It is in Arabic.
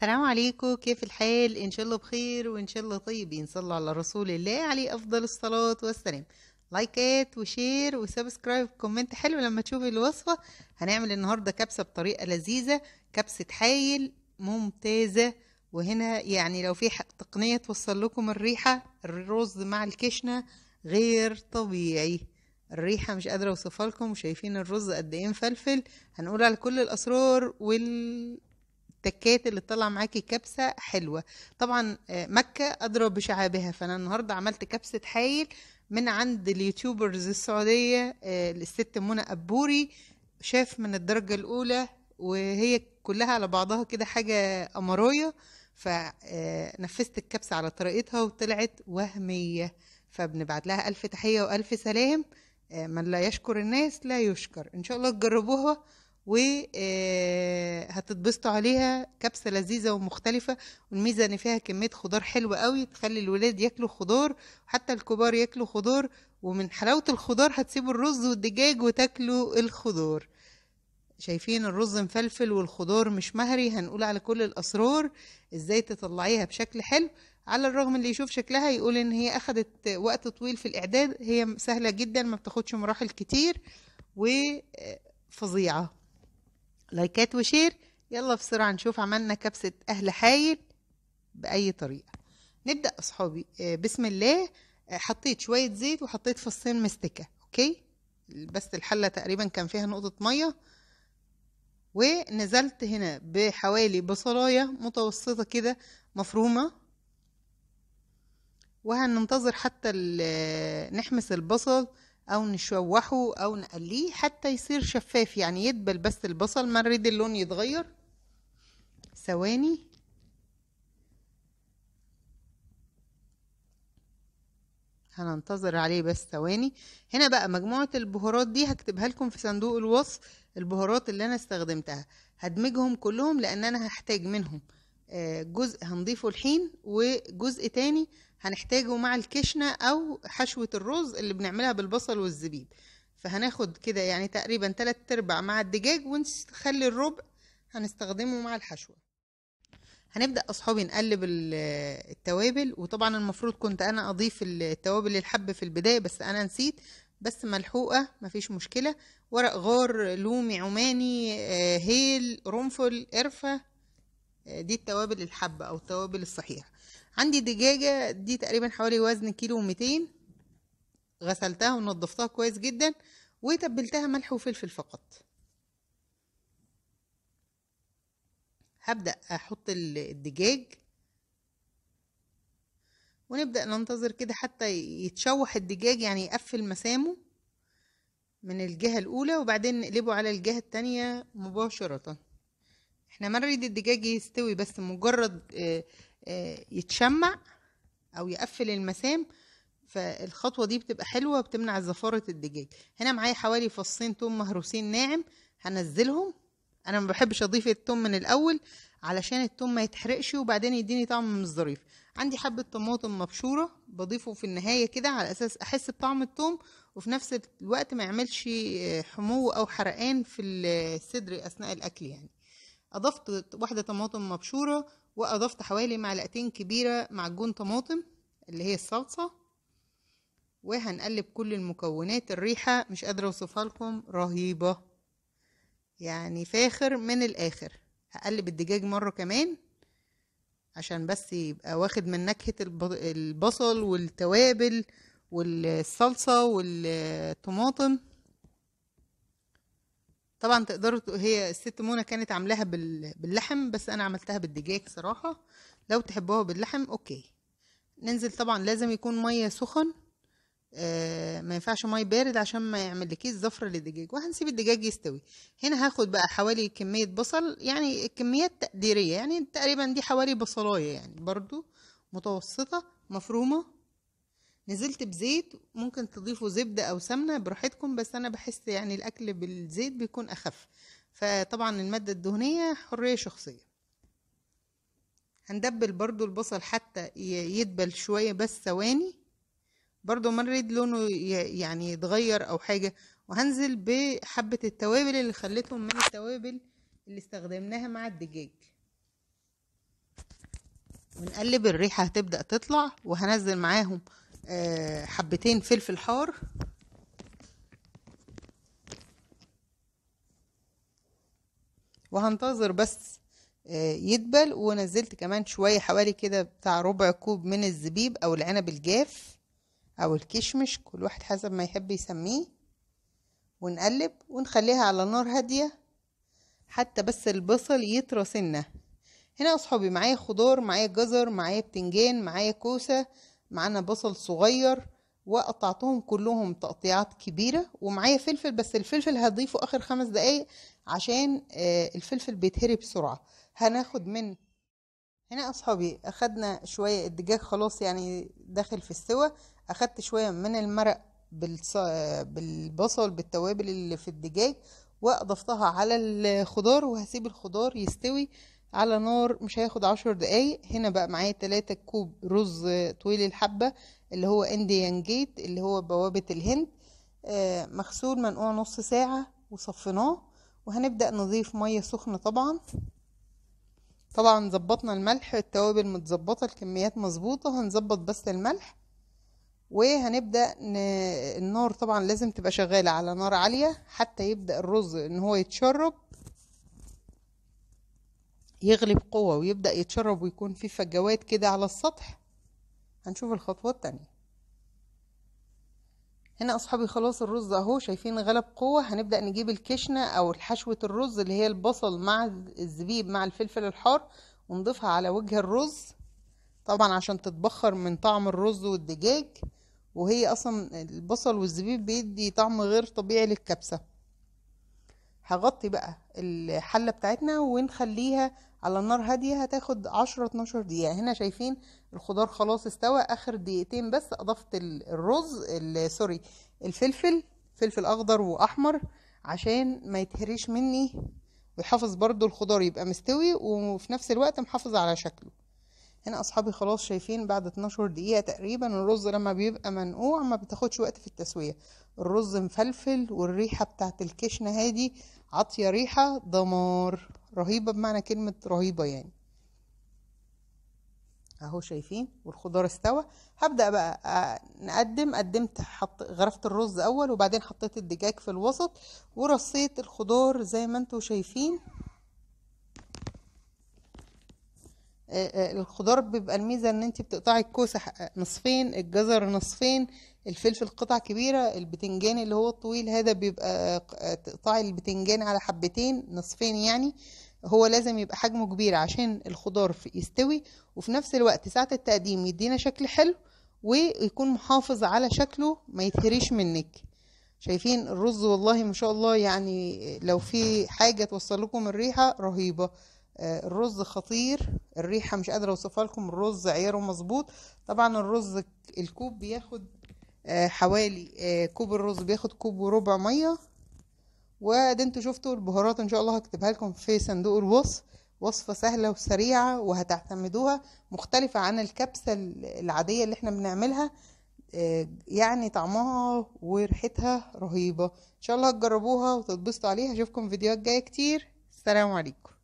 السلام عليكم كيف الحال ان شاء الله بخير وان شاء الله طيبين صلوا على رسول الله عليه افضل الصلاه والسلام لايكات وشير وسبسكرايب كومنت حلو لما تشوفي الوصفه هنعمل النهارده كبسه بطريقه لذيذه كبسه حايل ممتازه وهنا يعني لو في تقنيه توصل لكم الريحه الرز مع الكشنه غير طبيعي الريحه مش قادره اوصفها لكم وشايفين الرز قد ايه مفلفل هنقول على كل الاسرار وال التكات اللي تطلع معاكي كبسه حلوه طبعا آه، مكه اضرب بشعابها فانا النهارده عملت كبسه حايل من عند اليوتيوبرز السعوديه الست آه، منى ابوري شاف من الدرجه الاولى وهي كلها على بعضها كده حاجه امرايه فنفذت آه، الكبسه على طريقتها وطلعت وهميه فبنبعت لها الف تحيه والف سلام من لا يشكر الناس لا يشكر ان شاء الله تجربوها وهتتبسطوا عليها كبسة لذيذة ومختلفة والميزة ان فيها كمية خضار حلوة قوي تخلي الولاد ياكلوا خضار وحتى الكبار ياكلوا خضار ومن حلاوة الخضار هتسيبوا الرز والدجاج وتاكلوا الخضار شايفين الرز مفلفل والخضار مش مهري هنقول على كل الأسرار ازاي تطلعيها بشكل حلو على الرغم اللي يشوف شكلها يقول ان هي اخدت وقت طويل في الاعداد هي سهلة جدا ما بتاخدش مراحل كتير وفظيعة لايكات وشير يلا بسرعة نشوف عملنا كبسة أهل حايل بأي طريقة نبدأ أصحابي آه، بسم الله آه، حطيت شوية زيت وحطيت فصين مستكة أوكي بس الحلة تقريبا كان فيها نقطة مية ونزلت هنا بحوالي بصلاية متوسطة كده مفرومة وهننتظر حتى آه، نحمس البصل او نشوحه او نقليه حتى يصير شفاف يعني يدبل بس البصل ما نريد اللون يتغير ثواني هننتظر عليه بس ثواني هنا بقى مجموعة البهارات دي هكتبها لكم في صندوق الوصف البهارات اللي انا استخدمتها هدمجهم كلهم لان انا هحتاج منهم آه، جزء هنضيفه الحين وجزء تاني هنحتاجه مع الكشنة أو حشوة الرز اللي بنعملها بالبصل والزبيب فهناخد كده يعني تقريبا تلات ارباع مع الدجاج ونخلي الربع هنستخدمه مع الحشوة هنبدأ أصحابي نقلب التوابل وطبعا المفروض كنت أنا أضيف التوابل الحب في البداية بس أنا نسيت بس ملحوقة مفيش مشكلة ورق غار لومي عماني آه، هيل قرنفل قرفة دي التوابل الحبة أو التوابل الصحيحة عندي دجاجة دي تقريبا حوالي وزن كيلو ومتين غسلتها ونضفتها كويس جدا وتبلتها ملح وفلفل فقط هبدأ أحط الدجاج ونبدأ ننتظر كده حتى يتشوح الدجاج يعني يقفل مسامه من الجهة الأولى وبعدين نقلبه على الجهة التانية مباشرةً احنا ما نريد الدجاج يستوي بس مجرد آه، آه، يتشمع او يقفل المسام فالخطوه دي بتبقى حلوه بتمنع زفاره الدجاج هنا معايا حوالي فصين توم مهروسين ناعم هنزلهم انا ما بحبش اضيف التوم من الاول علشان التوم ما يتحرقش وبعدين يديني طعم مش ظريف عندي حبه طماطم مبشوره بضيفه في النهايه كده على اساس احس بطعم التوم وفي نفس الوقت ما يعملش آه، حمو او حرقان في الصدر اثناء الاكل يعني أضفت واحدة طماطم مبشورة وأضفت حوالي معلقتين كبيرة معجون طماطم اللي هي الصلصة وهنقلب كل المكونات الريحة مش قادرة أوصفها لكم رهيبة يعني فاخر من الآخر هقلب الدجاج مرة كمان عشان بس يبقى واخد من نكهة البصل والتوابل والصلصة والطماطم طبعا تقدروا هي الست منى كانت عاملاها باللحم بس انا عملتها بالدجاج صراحه لو تحبوها باللحم اوكي ننزل طبعا لازم يكون ميه سخن آه ما ينفعش ميه بارد عشان ما يعمل لكيش زفره للدجاج وهنسيب الدجاج يستوي هنا هاخد بقى حوالي كميه بصل يعني الكميات تقديريه يعني تقريبا دي حوالي بصلايه يعني برضو متوسطه مفرومه نزلت بزيت ممكن تضيفوا زبدة أو سمنة براحتكم بس أنا بحس يعني الأكل بالزيت بيكون أخف فطبعا المادة الدهنية حرية شخصية هندبل برضو البصل حتى يدبل شوية بس ثواني برضو نريد لونه يعني يتغير أو حاجة وهنزل بحبة التوابل اللي خليتهم من التوابل اللي استخدمناها مع الدجاج ونقلب الريحة هتبدأ تطلع وهنزل معاهم آه، حبتين فلفل حار وهنتظر بس آه، يدبل ونزلت كمان شوية حوالي كده بتاع ربع كوب من الزبيب او العنب الجاف او الكشمش كل واحد حسب ما يحب يسميه ونقلب ونخليها على نار هادية حتى بس البصل يطرى سنة هنا اصحابي معايا خضار معايا جزر معايا بتنجان معايا كوسة معانا بصل صغير وقطعتهم كلهم تقطيعات كبيرة ومعايا فلفل بس الفلفل هضيفه آخر خمس دقايق عشان آه، الفلفل بيتهري بسرعة هناخد من هنا أصحابي أخدنا شوية الدجاج خلاص يعني داخل في السوا أخدت شوية من المرق بالبصل بالتوابل اللي في الدجاج وأضفتها على الخضار وهسيب الخضار يستوي على نار مش هياخد عشر دقايق هنا بقى معايا تلاتة كوب رز طويل الحبة اللي هو انديان جيت اللي هو بوابة الهند آه مغسول منقوع نص ساعة وصفناه وهنبدأ نضيف مية سخنة طبعا طبعا ظبطنا الملح التوابل متظبطة الكميات مظبوطة هنظبط بس الملح وهنبدأ ن... النار طبعا لازم تبقى شغالة على نار عالية حتى يبدأ الرز ان هو يتشرب يغلي بقوة ويبدأ يتشرب ويكون في فجوات كده على السطح هنشوف الخطوة التانية هنا اصحابي خلاص الرز اهو شايفين غلب قوة هنبدأ نجيب الكشنة او حشوة الرز اللي هي البصل مع الزبيب مع الفلفل الحار ونضيفها على وجه الرز طبعا عشان تتبخر من طعم الرز والدجاج وهي اصلا البصل والزبيب بيدي طعم غير طبيعي للكبسة هغطي بقى الحله بتاعتنا ونخليها على النار هاديه هتاخد 10 12 دقيقه هنا شايفين الخضار خلاص استوى اخر دقيقتين بس اضفت الرز سوري الفلفل فلفل اخضر واحمر عشان ما يتهريش مني ويحافظ برضو الخضار يبقى مستوي وفي نفس الوقت محافظ على شكله هنا اصحابي خلاص شايفين بعد 12 دقيقه تقريبا الرز لما بيبقى منقوع ما بتاخدش وقت في التسويه الرز مفلفل والريحه بتاعت الكشنه هادي عاطيه ريحه دمار رهيبه بمعنى كلمه رهيبه يعني اهو شايفين والخضار استوى هبدا بقى آه، نقدم قدمت حط غرفت الرز اول وبعدين حطيت الدجاج في الوسط ورصيت الخضار زي ما انتوا شايفين آه، آه، الخضار بيبقى الميزة ان انت بتقطعي الكوسة آه، نصفين الجزر نصفين الفلفل قطع كبيرة البتنجان اللي هو الطويل هذا بيبقى تقطعي البتنجان على حبتين نصفين يعني هو لازم يبقى حجمه كبير عشان الخضار يستوي وفي نفس الوقت ساعة التقديم يدينا شكل حلو ويكون محافظ على شكله ما يتهريش منك شايفين الرز والله ما شاء الله يعني لو في حاجة توصل لكم الريحة رهيبة آه، الرز خطير الريحه مش قادره اوصفها لكم الرز عياره مظبوط طبعا الرز الكوب بياخد آه، حوالي آه، كوب الرز بياخد كوب وربع ميه وده انتوا شفتوا البهارات ان شاء الله هكتبها لكم في صندوق الوصف وصفه سهله وسريعه وهتعتمدوها مختلفه عن الكبسه العاديه اللي احنا بنعملها يعني طعمها وريحتها رهيبه ان شاء الله هتجربوها وتتبسطوا عليها اشوفكم فيديوهات جايه كتير السلام عليكم